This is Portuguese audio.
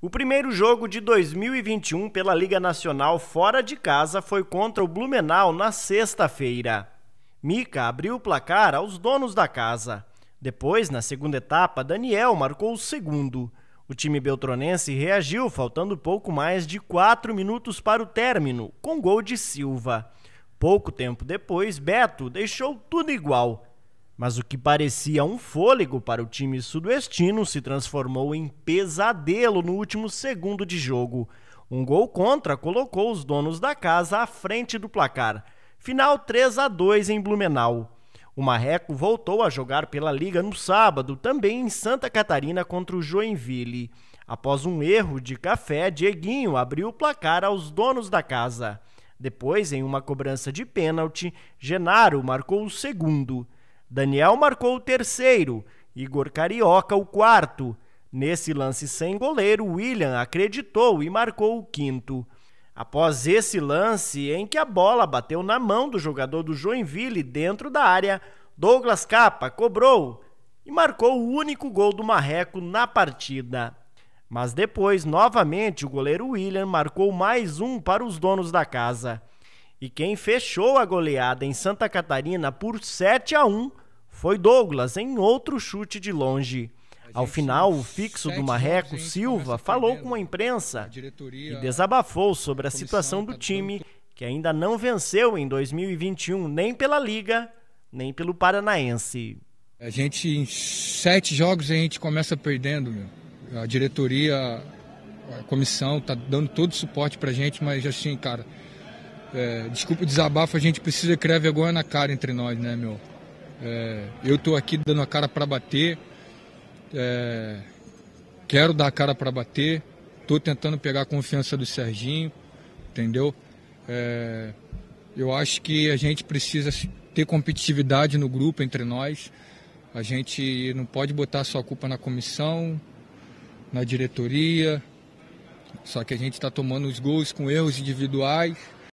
O primeiro jogo de 2021 pela Liga Nacional fora de casa foi contra o Blumenau na sexta-feira. Mika abriu o placar aos donos da casa. Depois, na segunda etapa, Daniel marcou o segundo. O time beltronense reagiu, faltando pouco mais de quatro minutos para o término, com gol de Silva. Pouco tempo depois, Beto deixou tudo igual mas o que parecia um fôlego para o time sudoestino se transformou em pesadelo no último segundo de jogo. Um gol contra colocou os donos da casa à frente do placar. Final 3 a 2 em Blumenau. O Marreco voltou a jogar pela liga no sábado, também em Santa Catarina contra o Joinville. Após um erro de café, Dieguinho abriu o placar aos donos da casa. Depois, em uma cobrança de pênalti, Genaro marcou o segundo. Daniel marcou o terceiro, Igor Carioca o quarto. Nesse lance sem goleiro, William acreditou e marcou o quinto. Após esse lance, em que a bola bateu na mão do jogador do Joinville dentro da área, Douglas Capa cobrou e marcou o único gol do Marreco na partida. Mas depois, novamente, o goleiro William marcou mais um para os donos da casa. E quem fechou a goleada em Santa Catarina por 7 a 1 foi Douglas em outro chute de longe. Ao final, o fixo do Marreco Silva falou com a imprensa e desabafou sobre a situação do time, que ainda não venceu em 2021 nem pela Liga, nem pelo Paranaense. A gente, em sete jogos, a gente começa perdendo. Meu. A diretoria, a comissão, tá dando todo o suporte pra gente, mas assim, cara, é, desculpa o desabafo, a gente precisa escrever agora na cara entre nós, né, meu? É, eu estou aqui dando a cara para bater, é, quero dar a cara para bater, estou tentando pegar a confiança do Serginho, entendeu? É, eu acho que a gente precisa ter competitividade no grupo entre nós. A gente não pode botar sua culpa na comissão, na diretoria. Só que a gente está tomando os gols com erros individuais.